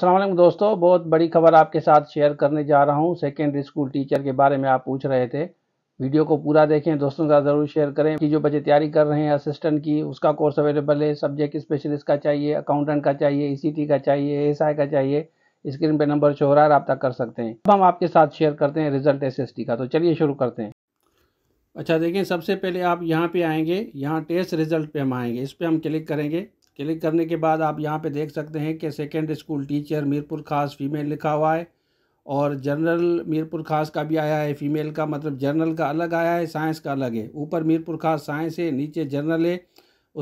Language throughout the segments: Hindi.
असलम दोस्तों बहुत बड़ी खबर आपके साथ शेयर करने जा रहा हूँ सेकेंडरी स्कूल टीचर के बारे में आप पूछ रहे थे वीडियो को पूरा देखें दोस्तों का ज़रूर शेयर करें कि जो बच्चे तैयारी कर रहे हैं असिस्टेंट की उसका कोर्स अवेलेबल है सब्जेक्ट स्पेशलिस्ट का चाहिए अकाउंटेंट का चाहिए ई e का चाहिए एस का चाहिए स्क्रीन पे नंबर शो रहा है कर सकते हैं अब हम आपके साथ शेयर करते हैं रिजल्ट एस का तो चलिए शुरू करते हैं अच्छा देखें सबसे पहले आप यहाँ पे आएंगे यहाँ टेस्ट रिजल्ट पे हम आएंगे इस पर हम क्लिक करेंगे क्लिक करने के बाद आप यहाँ पे देख सकते हैं कि सेकेंड स्कूल टीचर मीरपुर खास फीमेल लिखा हुआ है और जनरल मीरपुर खास का भी आया है फीमेल का मतलब जनरल का अलग आया है साइंस का अलग है ऊपर मीरपुर खास साइंस है नीचे जनरल है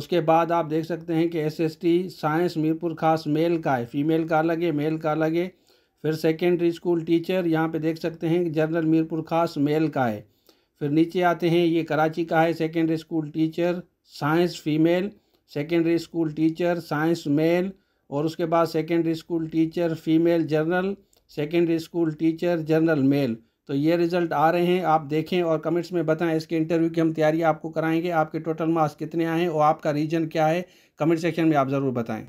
उसके बाद आप देख सकते हैं कि एस टी साइंस मीरपुर खास मेल का है फीमेल का अलग है मेल का अलग है फिर सेकेंडरी स्कूल टीचर यहाँ पे देख सकते हैं जनरल मीरपुर खास मेल का है फिर नीचे आते हैं ये कराची का है secondary school teacher science female secondary school teacher science male और उसके बाद secondary school teacher female general secondary school teacher general male तो ये रिज़ल्ट आ रहे हैं आप देखें और कमेंट्स में बताएं इसके इंटरव्यू की हम तैयारी आपको कराएंगे आपके टोटल मार्क्स कितने आए हैं और आपका रीजन क्या है कमेंट सेक्शन में आप ज़रूर बताएं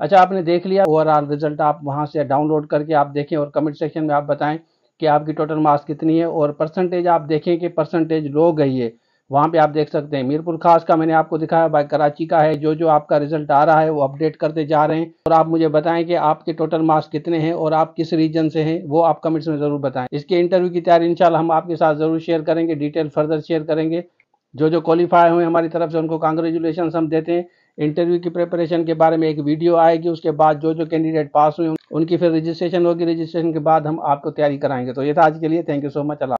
अच्छा आपने देख लिया ओवरऑल रिजल्ट आप वहाँ से डाउनलोड करके आप देखें और कमेंट सेक्शन में आप बताएँ कि आपकी टोटल मार्क्स कितनी है और परसेंटेज आप देखें कि परसेंटेज लो गई है वहाँ पे आप देख सकते हैं मीरपुर खास का मैंने आपको दिखाया भाई कराची का है जो जो आपका रिजल्ट आ रहा है वो अपडेट करते जा रहे हैं और आप मुझे बताएं कि आपके टोटल मार्क्स कितने हैं और आप किस रीजन से हैं वो आप कमेंट्स में जरूर बताएं इसके इंटरव्यू की तैयारी इंशाल्लाह हम आपके साथ जरूर शेयर करेंगे डिटेल फर्दर शेयर करेंगे जो जो क्वालिफाई हुए हमारी तरफ से उनको कॉन्ग्रेचुलेशन हम देते हैं इंटरव्यू की प्रिपरेशन के बारे में एक वीडियो आएगी उसके बाद जो जो कैंडिडेट पास हुए उनकी फिर रजिस्ट्रेशन होगी रजिस्ट्रेशन के बाद हम आपको तैयारी कराएंगे तो ये था आज के लिए थैंक यू सो मच